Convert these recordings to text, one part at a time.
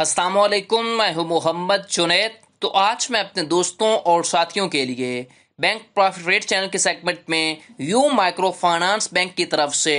असलकुम मैं हूं मोहम्मद जुनेद तो आज मैं अपने दोस्तों और साथियों के लिए बैंक प्रॉफिट रेट चैनल के सेगमेंट में यू माइक्रो फाइनेंस बैंक की तरफ से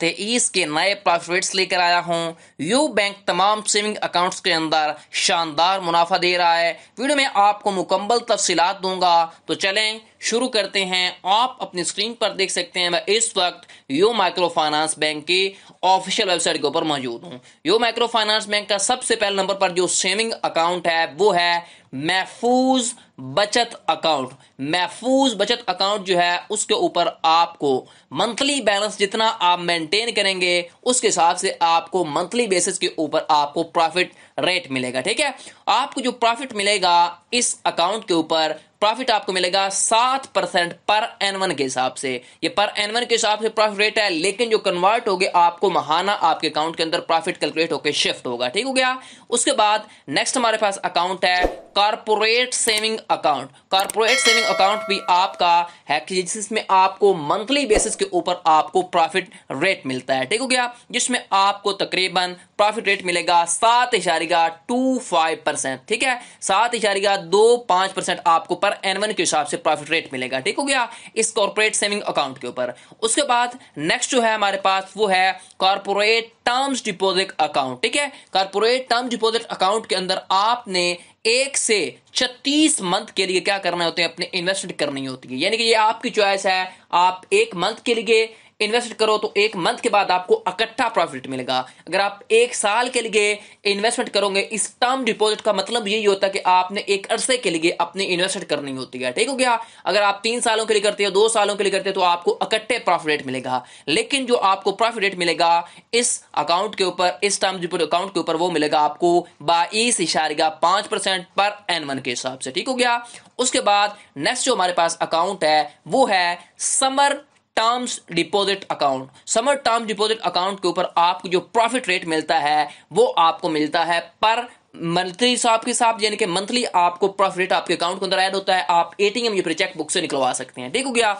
तेईस के नए प्रॉफिट रेट्स लेकर आया हूं यू बैंक तमाम सेविंग अकाउंट्स के अंदर शानदार मुनाफा दे रहा है वीडियो में आपको मुकम्मल तफसीत दूंगा तो चलें शुरू करते हैं आप अपनी स्क्रीन पर देख सकते हैं मैं इस वक्त यो माइक्रो फाइनेंस बैंक की ऑफिशियल वेबसाइट के ऊपर मौजूद हूं यो माइक्रो फाइनेंस बैंक का सबसे पहले नंबर पर जो सेविंग अकाउंट है वो है महफूज बचत अकाउंट महफूज बचत अकाउंट जो है उसके ऊपर आपको मंथली बैलेंस जितना आप मेंटेन करेंगे उसके हिसाब से आपको मंथली बेसिस के ऊपर आपको प्रॉफिट रेट मिलेगा ठीक है आपको जो प्रॉफिट मिलेगा इस अकाउंट के ऊपर प्रॉफिट आपको मिलेगा सात परसेंट पर एनवन के हिसाब से ये पर एनवन के हिसाब से प्रॉफिट रेट है लेकिन जो कन्वर्ट हो गए आपको महाना आपके अकाउंट के अंदर प्रॉफिट कैलकुलेट होकर शिफ्ट होगा ठीक हो गया उसके बाद नेक्स्ट हमारे पास अकाउंट है corporate saving account corporate saving account भी आपका है कि जिसमें आपको मंथली बेसिस के ऊपर आपको प्रॉफिट रेट मिलता है ठीक हो गया जिसमें आपको तकरीबन प्रॉफिट रेट मिलेगा सात इशारिका टू फाइव परसेंट ठीक है सात इशारिका दो पांच परसेंट आपको पर एनवन के हिसाब से प्रॉफिट रेट मिलेगा ठीक हो गया इस कॉर्पोरेट सेविंग अकाउंट के ऊपर उसके बाद नेक्स्ट जो है हमारे पास वो है कॉर्पोरेट टर्म्स डिपोजिट अकाउंट ठीक है कॉर्पोरेट टर्म डिपोजिट अकाउंट के अंदर आपने एक से छत्तीस मंथ के लिए क्या करना होते हैं अपने इन्वेस्टमेंट करनी होती है यानी कि ये आपकी चॉइस है आप एक मंथ के लिए इन्वेस्ट करो तो एक मंथ के बाद आपको इकट्ठा प्रॉफिट मिलेगा अगर आप एक साल के लिए इन्वेस्टमेंट करोगे इस टर्म डिपॉजिट का मतलब यही होता है कि आपने एक अरसे के लिए अपनी इन्वेस्टमेंट करनी होती है ठीक हो गया अगर आप तीन सालों के लिए करते हो दो सालों के लिए करते हो तो आपको इकट्ठे प्रॉफिट रेट मिलेगा लेकिन जो आपको प्रॉफिट रेट मिलेगा इस अकाउंट के ऊपर इस टर्म डिपोजिट अकाउंट के ऊपर वो मिलेगा आपको बाईस इशारेगा पांच परसेंट पर एन वन के हिसाब से ठीक हो गया उसके बाद नेक्स्ट जो हमारे पास अकाउंट है वो है Samar terms deposit account Samar term deposit account के ऊपर आपको जो प्रॉफिट रेट मिलता है वो आपको मिलता है पर मंथली हिसाब के हिसाब यानी कि मंथली आपको प्रॉफिट रेट आपके अकाउंट के अंदर ऐड होता है आप एटीएम या फिर चेक बुक से निकलवा सकते हैं ठीक हो गया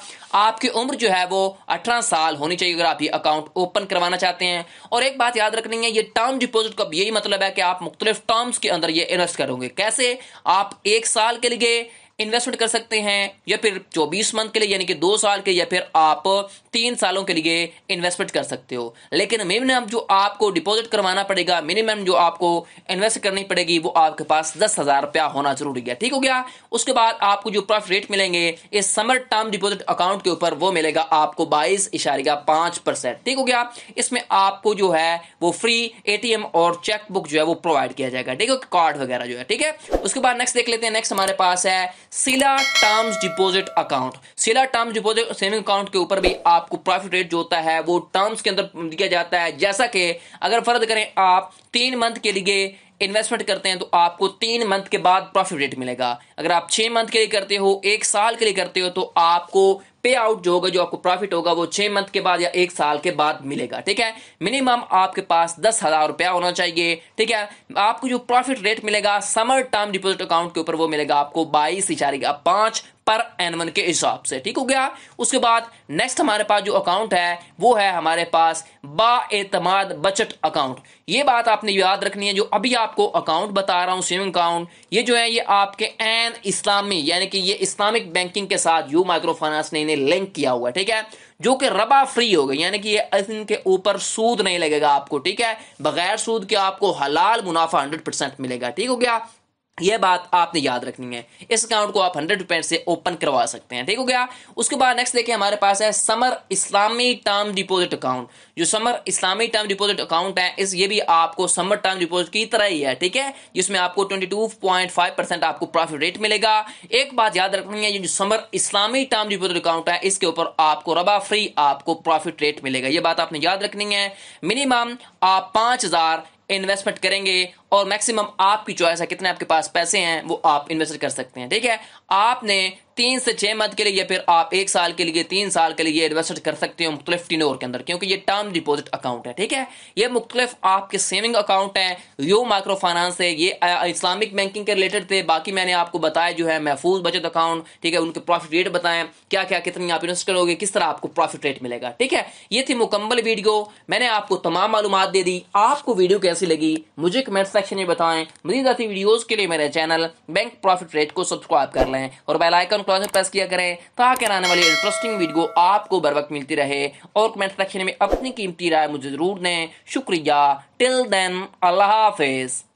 आपकी उम्र जो है वो 18 साल होनी चाहिए अगर आप ये अकाउंट ओपन करवाना चाहते हैं और एक बात याद रखनी है ये टर्म डिपॉजिट का यही मतलब है कि आप मुख्तलिफ टर्म्स के अंदर ये इन्वेस्ट करोगे कैसे आप एक साल के लिए इन्वेस्टमेंट कर सकते हैं या फिर 24 मंथ के लिए यानी कि दो साल के या फिर आप तीन सालों के लिए इन्वेस्टमेंट कर सकते हो लेकिन मिनिमम जो आपको डिपॉजिट करवाना पड़ेगा मिनिमम जो आपको इन्वेस्ट करनी पड़ेगी वो आपके पास दस हजार रुपया होना जरूरी है ठीक हो गया उसके बाद आपको जो प्रॉफिट रेट मिलेंगे इस समर टर्म डिपॉजिट अकाउंट के ऊपर वो मिलेगा आपको बाईस इशारेगा पांच परसेंट ठीक हो गया इसमें आपको जो है वो फ्री एटीएम और चेकबुक जो है वो प्रोवाइड किया जाएगा ठीक है कार्ड वगैरह जो है ठीक है उसके बाद नेक्स्ट देख लेते हैं नेक्स्ट हमारे पास है Sila terms deposit account Sila terms deposit saving account के ऊपर भी आपको प्रॉफिट रेट जो होता है वो टर्म्स के अंदर दिया जाता है जैसा कि अगर फर्द करें आप तीन मंथ के लिए इन्वेस्टमेंट करते हैं तो आपको तीन मंथ के बाद प्रॉफिट रेट मिलेगा अगर आप छह मंथ के लिए करते हो एक साल के लिए करते हो तो आपको पे आउट जो होगा जो आपको प्रॉफिट होगा वो छह मंथ के बाद या एक साल के बाद मिलेगा ठीक है मिनिमम आपके पास दस हज़ार रुपया होना चाहिए ठीक है आपको जो प्रॉफिट रेट मिलेगा समर टर्म डिपोजिट अकाउंट के ऊपर वो मिलेगा आपको बाईस पांच पर एन वन के हिसाब से ठीक हो गया उसके बाद नेक्स्ट हमारे पास जो अकाउंट है वो है हमारे पास बातमाद बचत अकाउंट ये बात आपने याद रखनी है जो अभी आपको अकाउंट बता रहा हूं सेविंग अकाउंट ये जो है ये आपके एन इस्लामी यानी कि ये इस्लामिक बैंकिंग के साथ यू माइक्रो फाइनेंस ने इन्हें लिंक किया हुआ है ठीक है जो कि रबा फ्री हो गई यानी कि ये इनके ऊपर सूद नहीं लगेगा आपको ठीक है बगैर सूद के आपको हलाल मुनाफा हंड्रेड परसेंट मिलेगा ठीक हो गया यह बात आपने याद रखनी है इस अकाउंट को आप हंड्रेड रुपए से ओपन करवा सकते हैं ठीक हो गया उसके बाद नेक्स्ट देखिए हमारे पास है समर इस्लामी टर्म डिपॉजिट अकाउंट जो समर इस्लामी टर्म डिपॉजिट अकाउंट है इस ये भी आपको समर टर्म डिपॉजिट की तरह ही है ठीक है जिसमें आपको twenty two point five percent आपको प्रॉफिट रेट मिलेगा एक बात याद रखनी है ये जो समर इस्लामी टर्म डिपॉजिट अकाउंट है इसके ऊपर आपको रबा फ्री आपको प्रॉफिट रेट मिलेगा ये बात आपने याद रखनी है मिनिमम आप पांच हजार इन्वेस्टमेंट करेंगे और मैक्सिमम आपकी चॉइस है कितने आपके पास पैसे हैं वो आप इन्वेस्ट कर सकते हैं ठीक है आपने तीन से छह मंथ के लिए या फिर आप एक साल के लिए तीन साल के लिए इन्वेस्ट कर सकते हो मुख्तलिफ टिनोर के अंदर क्योंकि ये टर्म डिपॉजिट अकाउंट है ठीक है ये मुख्तलिफ आपके सेविंग अकाउंट है यो माइक्रो फाइनेंस है ये इस्लामिक बैंकिंग के रिलेटेड थे बाकी मैंने आपको बताया जो है महफूज बचत अकाउंट ठीक है उनके प्रॉफिट रेट बताएं क्या क्या कितनी आप इन्वेस्ट करोगे किस तरह आपको प्रॉफिट रेट मिलेगा ठीक है ये थी मुकम्मल वीडियो मैंने आपको तमाम मालूम दे दी आपको वीडियो कैसी लगी मुझे कमेंट सेक्शन में बताएं मजीद आती वीडियोज के लिए मेरे चैनल बैंक प्रॉफिट रेट को सब्सक्राइब कर लें और बेलाइकन क्लॉज में प्रेस किया करें ताकि आने वाली इंटरेस्टिंग वीडियो आपको बर वक्त मिलती रहे और कमेंट सेक्शन में अपनी कीमती राय मुझे ज़रूर दें शुक्रिया टिल देन अल्लाह हाफिज़